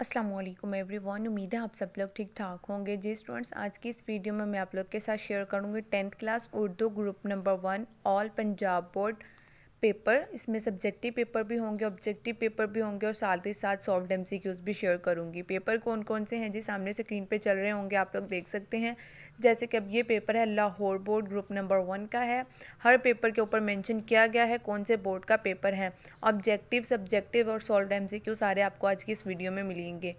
Aslam every everyone उम्मीद है आप सब लोग ठीक ठाक होंगे जी स्टूडेंट्स आज की इस वीडियो में मैं आप लोग के साथ शेयर करूंगी tenth class Urdu group number one all Punjab board paper इसमें सब्जेक्टिव पेपर भी होंगे ऑब्जेक्टिव पेपर भी होंगे और साथ ही साथ सॉफ्ट एम भी शेयर करूँगी पेपर कौन कौन से हैं जी सामने स्क्रीन पे चल रहे होंगे आप लोग देख सकते हैं जैसे कि अब ये पेपर है Lahore board group number one का है हर पेपर के ऊपर मेंशन किया गया है कौन से बोर्ड का पेपर है ऑब्जेक्टिव सब्जेक्टिव और सॉल्ट एम सारे आपको आज की इस वीडियो में मिलेंगे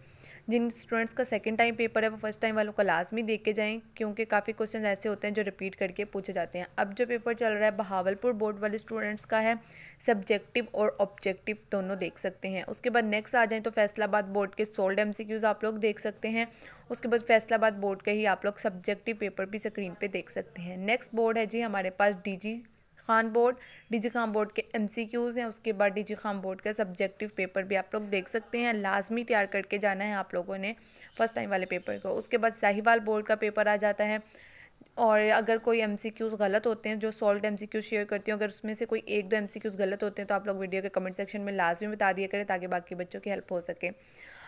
जिन स्टूडेंट्स का सेकेंड टाइम पेपर है वो फर्स्ट टाइम वालों का लाजमी देख के जाएँ क्योंकि काफ़ी क्वेश्चन ऐसे होते हैं जो रिपीट करके पूछे जाते हैं अब जो पेपर चल रहा है बहावलपुर बोर्ड वाले स्टूडेंट्स का है सब्जेक्टिव और ऑब्जेक्टिव दोनों देख सकते हैं उसके बाद नेक्स्ट आ जाएँ तो फैसलाबाद बोर्ड के सोल्ड एम आप लोग देख सकते हैं उसके बाद फैसलाबाद बोर्ड का ही आप लोग सब्जेक्टिव पेपर भी स्क्रीन पर देख सकते हैं नेक्स्ट बोर्ड है जी हमारे पास D Khan board DG Khan board के एमसीक्यूज़ हैं उसके बाद डीजी खान बोर्ड का सब्जेक्टिव पेपर भी आप लोग देख सकते हैं लाजमी तैयार करके जाना है आप लोगों ने फर्स्ट टाइम वाले पेपर को उसके बाद साहिवाल बोर्ड का पेपर आ जाता है और अगर कोई एम गलत होते हैं जो सॉल्ट एम शेयर करती हूँ अगर उसमें से कोई एक दो एम गलत होते हैं तो आप लोग वीडियो के कमेंट सेक्शन में लाजमी बता दिया करें ताकि बाकी बच्चों की हेल्प हो सके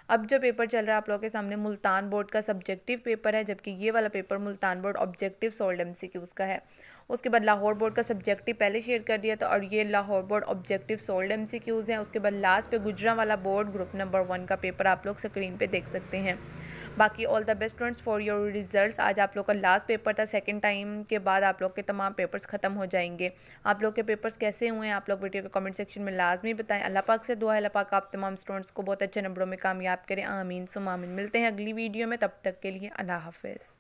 अब जो पेपर चल रहा है आप लोगों के सामने मुल्तान बोर्ड का सब्जेक्टिव पेपर है जबकि ये वाला पेपर मुल्तान बोर्ड ऑब्जेक्टिव सोल्ड एम का है उसके बाद लाहौर बोर्ड का सब्जेक्टिव पहले शेयर कर दिया था और ये लाहौर बोर्ड ऑब्जेक्टिव सोल्ड एम हैं उसके बाद लास्ट पे Gujranwala board group number one का पेपर आप लोग स्क्रीन पर देख सकते हैं बाकी all the best students for your results आज आप लोग का लास्ट पेपर था सेकेंड टाइम के बाद आप लोग के तमाम पेपर्स ख़त्म हो जाएंगे आप लोग के पेपर्स कैसे हुए हैं आप लोग वीडियो के कमेंट सेक्शन में लाजमी बताएं अल्लाह पाक से दुआ अल्लाह पाक आप तमाम स्टूडेंट्स को बहुत अच्छे नंबरों में कामयाब करें आमीन सुमामीन मिलते हैं अगली वीडियो में तब तक के लिए अल्लाह हाफिज़